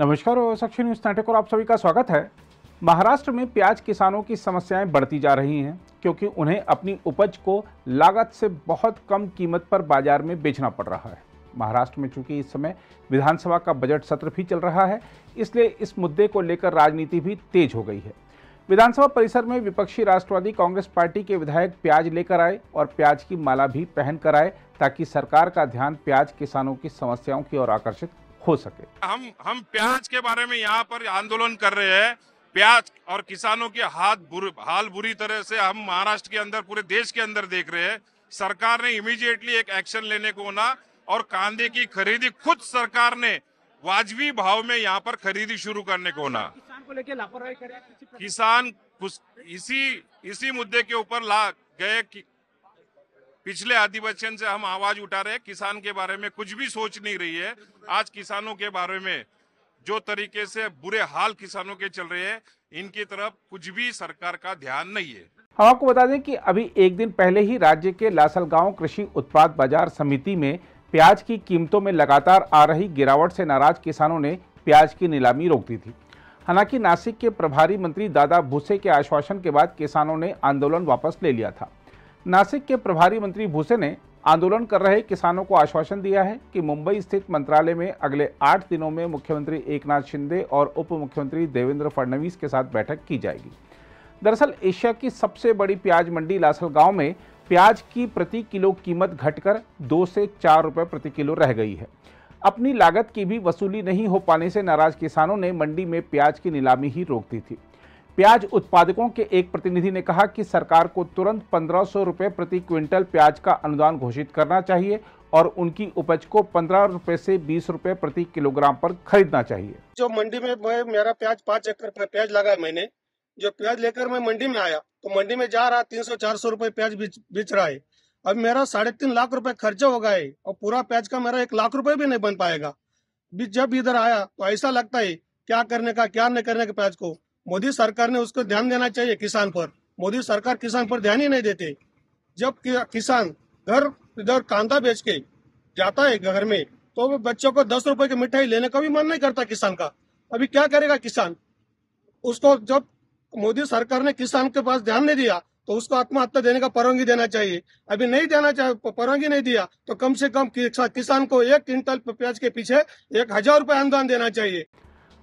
नमस्कार और न्यूज नाटक और आप सभी का स्वागत है महाराष्ट्र में प्याज किसानों की समस्याएं बढ़ती जा रही हैं क्योंकि उन्हें अपनी उपज को लागत से बहुत कम कीमत पर बाजार में बेचना पड़ रहा है महाराष्ट्र में चूंकि इस समय विधानसभा का बजट सत्र भी चल रहा है इसलिए इस मुद्दे को लेकर राजनीति भी तेज हो गई है विधानसभा परिसर में विपक्षी राष्ट्रवादी कांग्रेस पार्टी के विधायक प्याज लेकर आए और प्याज की माला भी पहन कर आए ताकि सरकार का ध्यान प्याज किसानों की समस्याओं की ओर आकर्षित हो सके हम हम प्याज के बारे में यहाँ पर आंदोलन कर रहे हैं प्याज और किसानों के हाथ बुर, हाल बुरी तरह से हम महाराष्ट्र के अंदर पूरे देश के अंदर देख रहे हैं सरकार ने इमीडिएटली एक एक्शन लेने को होना और कांदे की खरीदी खुद सरकार ने वाजवी भाव में यहाँ पर खरीदी शुरू करने को होना किसान को लेकर लापरवाही किसान इसी इसी मुद्दे के ऊपर ला गए पिछले अधिवेशन से हम आवाज उठा रहे हैं किसान के बारे में कुछ भी सोच नहीं रही है आज किसानों के बारे में जो तरीके से बुरे हाल किसानों के चल रहे हैं इनकी तरफ कुछ भी सरकार का ध्यान नहीं है हम आपको बता दें कि अभी एक दिन पहले ही राज्य के लासल कृषि उत्पाद बाजार समिति में प्याज की कीमतों में लगातार आ रही गिरावट से नाराज किसानों ने प्याज की नीलामी रोक दी थी हालांकि नासिक के प्रभारी मंत्री दादा भूसे के आश्वासन के बाद किसानों ने आंदोलन वापस ले लिया था नासिक के प्रभारी मंत्री भूसे ने आंदोलन कर रहे किसानों को आश्वासन दिया है कि मुंबई स्थित मंत्रालय में अगले आठ दिनों में मुख्यमंत्री एकनाथ शिंदे और उप मुख्यमंत्री देवेंद्र फडणवीस के साथ बैठक की जाएगी दरअसल एशिया की सबसे बड़ी प्याज मंडी लासल गांव में प्याज की प्रति किलो कीमत घटकर दो से चार रुपये प्रति किलो रह गई है अपनी लागत की भी वसूली नहीं हो पाने से नाराज किसानों ने मंडी में प्याज की नीलामी ही रोक दी थी प्याज उत्पादकों के एक प्रतिनिधि ने कहा कि सरकार को तुरंत पंद्रह सौ प्रति क्विंटल प्याज का अनुदान घोषित करना चाहिए और उनकी उपज को पंद्रह रुपए से बीस रुपए प्रति किलोग्राम पर खरीदना चाहिए जो मंडी में मैं मेरा प्याज पाँच एकड़ पर प्याज लगा है मैंने जो प्याज लेकर मैं मंडी में आया तो मंडी में जा रहा तीन सौ चार सौ रूपये प्याज बेच रहा है अब मेरा साढ़े तीन लाख रूपये खर्चा होगा है और पूरा प्याज का मेरा एक लाख रूपये भी नहीं बन पाएगा जब इधर आया तो ऐसा लगता है क्या करने का क्या नहीं करने का प्याज को मोदी सरकार ने उसको ध्यान देना चाहिए किसान पर मोदी सरकार किसान पर ध्यान ही नहीं देते जब किसान घर इधर कांदा बेच के जाता है घर में तो वो बच्चों को दस रुपए की मिठाई लेने का भी मन नहीं करता किसान का अभी क्या करेगा किसान उसको जब मोदी सरकार ने किसान के पास ध्यान नहीं दिया तो उसको आत्महत्या देने का परवानगी देना चाहिए अभी नहीं देना चाहिए परवानगी नहीं दिया तो कम से कम किसान को एक क्विंटल प्याज के पीछे एक हजार रुपए अनुदान देना चाहिए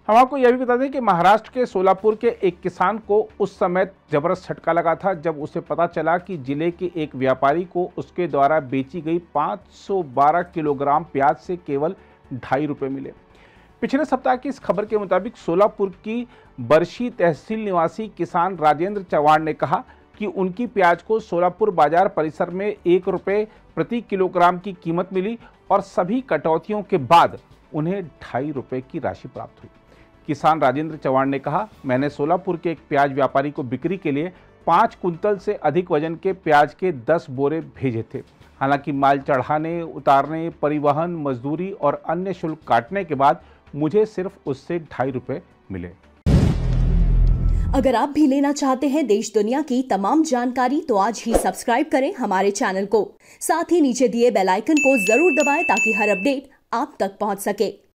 हम आपको यह भी बता दें कि महाराष्ट्र के सोलापुर के एक किसान को उस समय जबरदस्त झटका लगा था जब उसे पता चला कि जिले के एक व्यापारी को उसके द्वारा बेची गई 512 किलोग्राम प्याज से केवल ढाई रुपये मिले पिछले सप्ताह की इस खबर के मुताबिक सोलापुर की बरशी तहसील निवासी किसान राजेंद्र चौहान ने कहा कि उनकी प्याज को सोलापुर बाजार परिसर में एक रुपये प्रति किलोग्राम की कीमत मिली और सभी कटौतियों के बाद उन्हें ढाई रुपये की राशि प्राप्त हुई किसान राजेंद्र चौहान ने कहा मैंने सोलापुर के एक प्याज व्यापारी को बिक्री के लिए पाँच कुंतल से अधिक वजन के प्याज के दस बोरे भेजे थे हालांकि माल चढ़ाने उतारने परिवहन मजदूरी और अन्य शुल्क काटने के बाद मुझे सिर्फ उससे ढाई रुपए मिले अगर आप भी लेना चाहते हैं देश दुनिया की तमाम जानकारी तो आज ही सब्सक्राइब करें हमारे चैनल को साथ ही नीचे दिए बेल आइकन को जरूर दबाएं ताकि हर अपडेट आप तक पहुंच सके